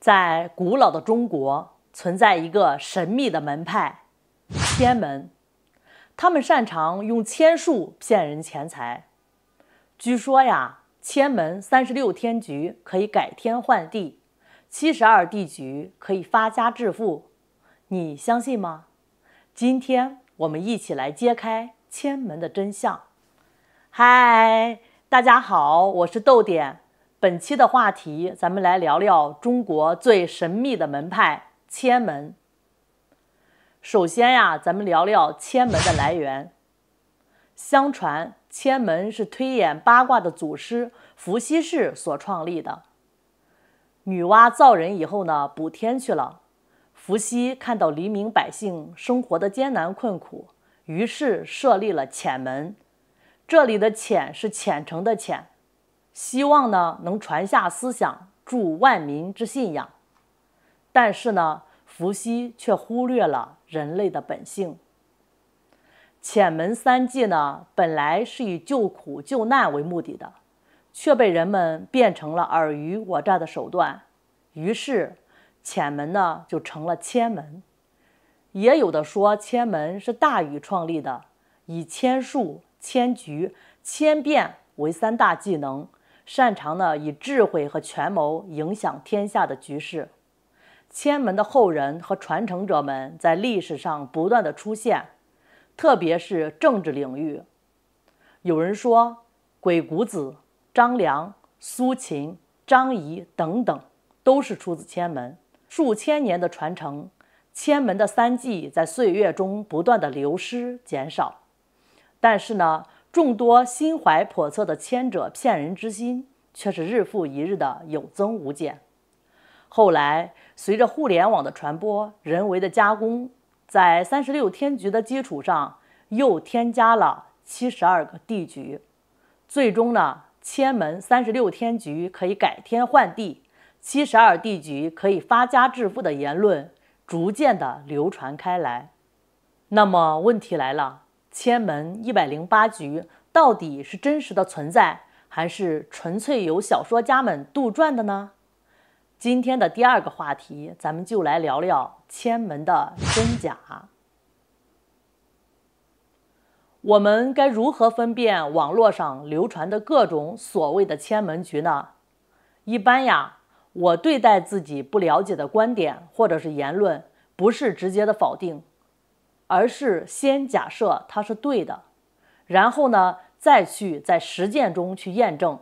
在古老的中国，存在一个神秘的门派——天门。他们擅长用千术骗人钱财。据说呀，千门三十六天局可以改天换地，七十二地局可以发家致富。你相信吗？今天我们一起来揭开千门的真相。嗨，大家好，我是豆点。本期的话题，咱们来聊聊中国最神秘的门派千门。首先呀，咱们聊聊千门的来源。相传，千门是推演八卦的祖师伏羲氏所创立的。女娲造人以后呢，补天去了。伏羲看到黎民百姓生活的艰难困苦，于是设立了浅门。这里的“浅是浅诚的“浅，希望呢能传下思想，助万民之信仰。但是呢，伏羲却忽略了人类的本性。浅门三技呢，本来是以救苦救难为目的的，却被人们变成了尔虞我诈的手段。于是，浅门呢就成了千门。也有的说，千门是大禹创立的，以千术、千局、千变为三大技能。擅长呢，以智慧和权谋影响天下的局势。千门的后人和传承者们在历史上不断的出现，特别是政治领域。有人说，鬼谷子、张良、苏秦、张仪等等，都是出自千门。数千年的传承，千门的三季在岁月中不断的流失减少，但是呢？众多心怀叵测的签者骗人之心，却是日复一日的有增无减。后来，随着互联网的传播、人为的加工，在三十六天局的基础上，又添加了七十二个地局。最终呢，千门三十六天局可以改天换地，七十二地局可以发家致富的言论，逐渐的流传开来。那么，问题来了。千门一百零八局到底是真实的存在，还是纯粹由小说家们杜撰的呢？今天的第二个话题，咱们就来聊聊千门的真假。我们该如何分辨网络上流传的各种所谓的千门局呢？一般呀，我对待自己不了解的观点或者是言论，不是直接的否定。而是先假设它是对的，然后呢再去在实践中去验证。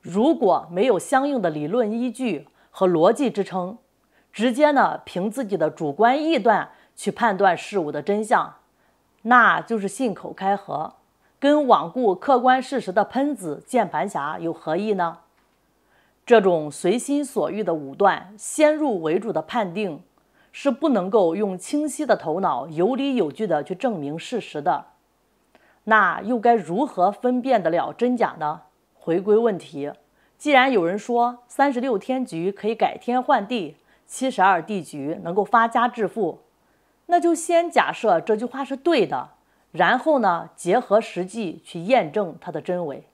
如果没有相应的理论依据和逻辑支撑，直接呢凭自己的主观臆断去判断事物的真相，那就是信口开河，跟罔顾客观事实的喷子、键盘侠有何异呢？这种随心所欲的武断、先入为主的判定。是不能够用清晰的头脑、有理有据的去证明事实的，那又该如何分辨得了真假呢？回归问题，既然有人说三十六天局可以改天换地，七十二地局能够发家致富，那就先假设这句话是对的，然后呢，结合实际去验证它的真伪。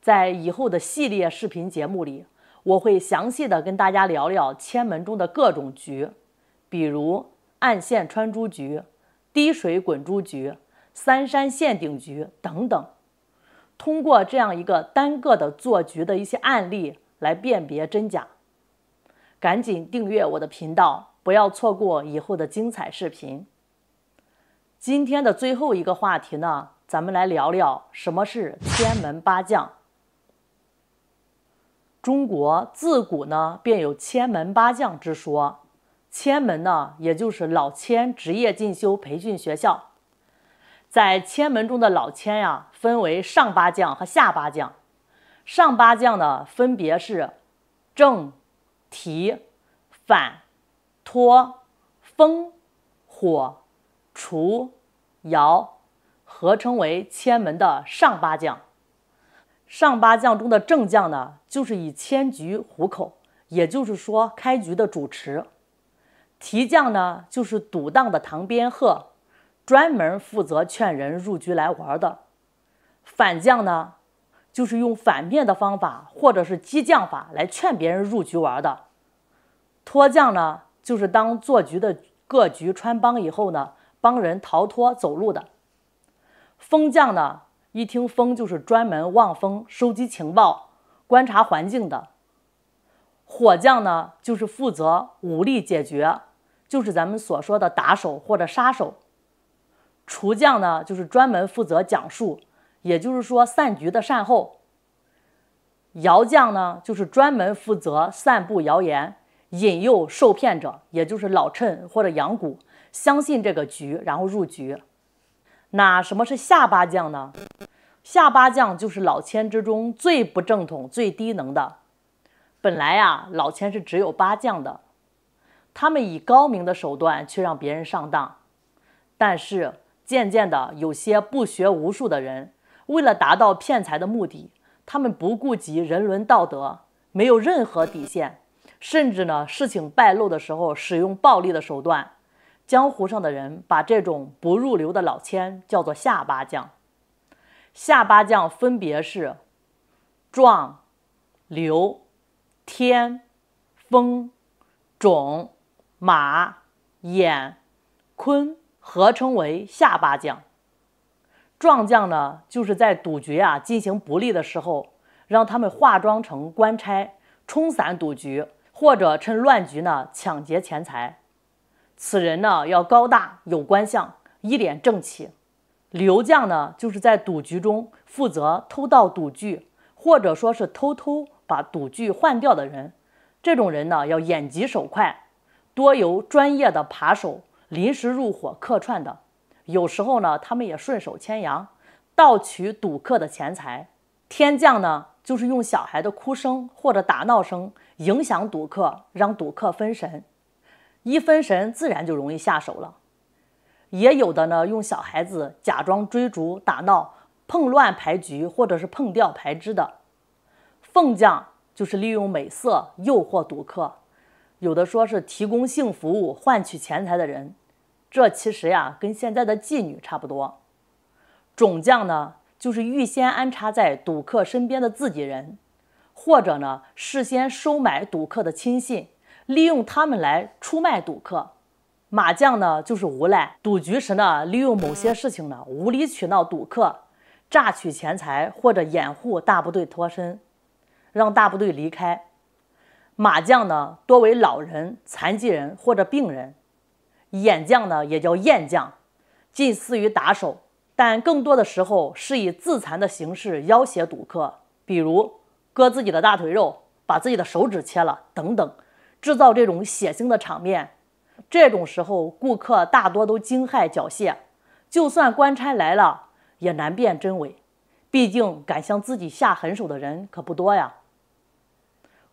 在以后的系列视频节目里。我会详细的跟大家聊聊千门中的各种局，比如暗线穿珠局、滴水滚珠局、三山陷阱局等等。通过这样一个单个的做局的一些案例来辨别真假。赶紧订阅我的频道，不要错过以后的精彩视频。今天的最后一个话题呢，咱们来聊聊什么是天门八将。中国自古呢便有千门八将之说，千门呢也就是老千职业进修培训学校，在千门中的老千呀分为上八将和下八将，上八将呢分别是正、提、反、托、风、火、除、摇，合称为千门的上八将。上八将中的正将呢，就是以千局糊口，也就是说开局的主持；提将呢，就是赌档的唐边鹤，专门负责劝人入局来玩的；反将呢，就是用反面的方法或者是激将法来劝别人入局玩的；脱将呢，就是当做局的各局穿帮以后呢，帮人逃脱走路的；封将呢。一听风就是专门望风、收集情报、观察环境的；火将呢，就是负责武力解决，就是咱们所说的打手或者杀手；厨将呢，就是专门负责讲述，也就是说散局的善后；谣将呢，就是专门负责散布谣言，引诱受骗者，也就是老衬或者养蛊，相信这个局，然后入局。那什么是下八将呢？下八将就是老千之中最不正统、最低能的。本来呀，老千是只有八将的，他们以高明的手段去让别人上当。但是渐渐的，有些不学无术的人，为了达到骗财的目的，他们不顾及人伦道德，没有任何底线，甚至呢，事情败露的时候，使用暴力的手段。江湖上的人把这种不入流的老千叫做“下八将”，下八将分别是壮、刘、天、风、种、马、眼、坤，合称为下八将。壮将呢，就是在赌局啊进行不利的时候，让他们化妆成官差，冲散赌局，或者趁乱局呢抢劫钱财。此人呢要高大有官相，一脸正气。刘将呢就是在赌局中负责偷盗赌具，或者说是偷偷把赌具换掉的人。这种人呢要眼疾手快，多由专业的扒手临时入伙客串的。有时候呢他们也顺手牵羊，盗取赌客的钱财。天将呢就是用小孩的哭声或者打闹声影响赌客，让赌客分神。一分神，自然就容易下手了。也有的呢，用小孩子假装追逐打闹，碰乱牌局，或者是碰掉牌枝的。凤将就是利用美色诱惑赌客，有的说是提供性服务换取钱财的人，这其实呀，跟现在的妓女差不多。种将呢，就是预先安插在赌客身边的自己人，或者呢，事先收买赌客的亲信。利用他们来出卖赌客，麻将呢就是无赖，赌局时呢利用某些事情呢无理取闹赌客，榨取钱财或者掩护大部队脱身，让大部队离开。麻将呢多为老人、残疾人或者病人，眼将呢也叫眼将，近似于打手，但更多的时候是以自残的形式要挟赌客，比如割自己的大腿肉，把自己的手指切了等等。制造这种血腥的场面，这种时候顾客大多都惊骇缴械，就算官差来了也难辨真伪，毕竟敢向自己下狠手的人可不多呀。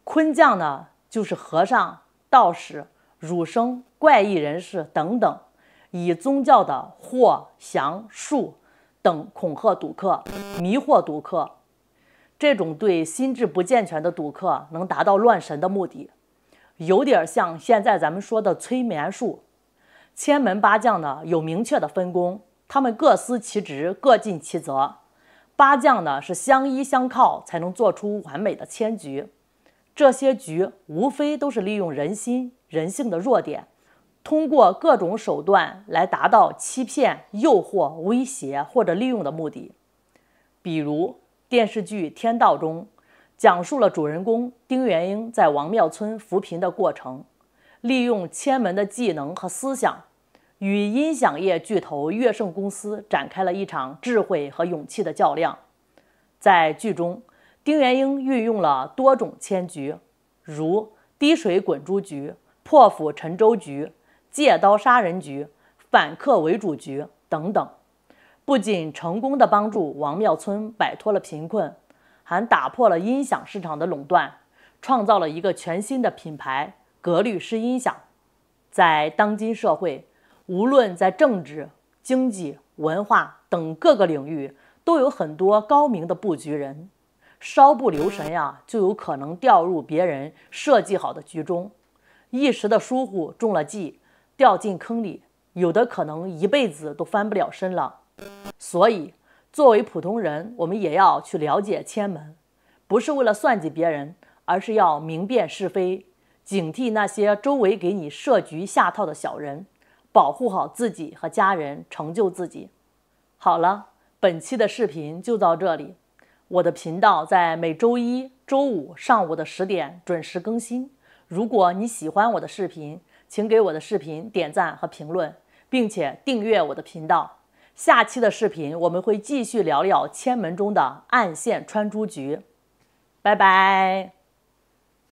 坤将呢，就是和尚、道士、儒生、怪异人士等等，以宗教的祸、降术等恐吓赌客、迷惑赌客，这种对心智不健全的赌客能达到乱神的目的。有点像现在咱们说的催眠术。千门八将呢有明确的分工，他们各司其职，各尽其责。八将呢是相依相靠，才能做出完美的千局。这些局无非都是利用人心人性的弱点，通过各种手段来达到欺骗、诱惑、威胁或者利用的目的。比如电视剧《天道》中。讲述了主人公丁元英在王庙村扶贫的过程，利用千门的技能和思想，与音响业巨头乐盛公司展开了一场智慧和勇气的较量。在剧中，丁元英运用了多种千局，如滴水滚珠局、破釜沉舟局、借刀杀人局、反客为主局等等，不仅成功的帮助王庙村摆脱了贫困。还打破了音响市场的垄断，创造了一个全新的品牌格律诗音响。在当今社会，无论在政治、经济、文化等各个领域，都有很多高明的布局人。稍不留神呀，就有可能掉入别人设计好的局中。一时的疏忽，中了计，掉进坑里，有的可能一辈子都翻不了身了。所以。作为普通人，我们也要去了解千门，不是为了算计别人，而是要明辨是非，警惕那些周围给你设局下套的小人，保护好自己和家人，成就自己。好了，本期的视频就到这里。我的频道在每周一、周五上午的十点准时更新。如果你喜欢我的视频，请给我的视频点赞和评论，并且订阅我的频道。下期的视频，我们会继续聊聊《千门》中的暗线穿珠局。拜拜。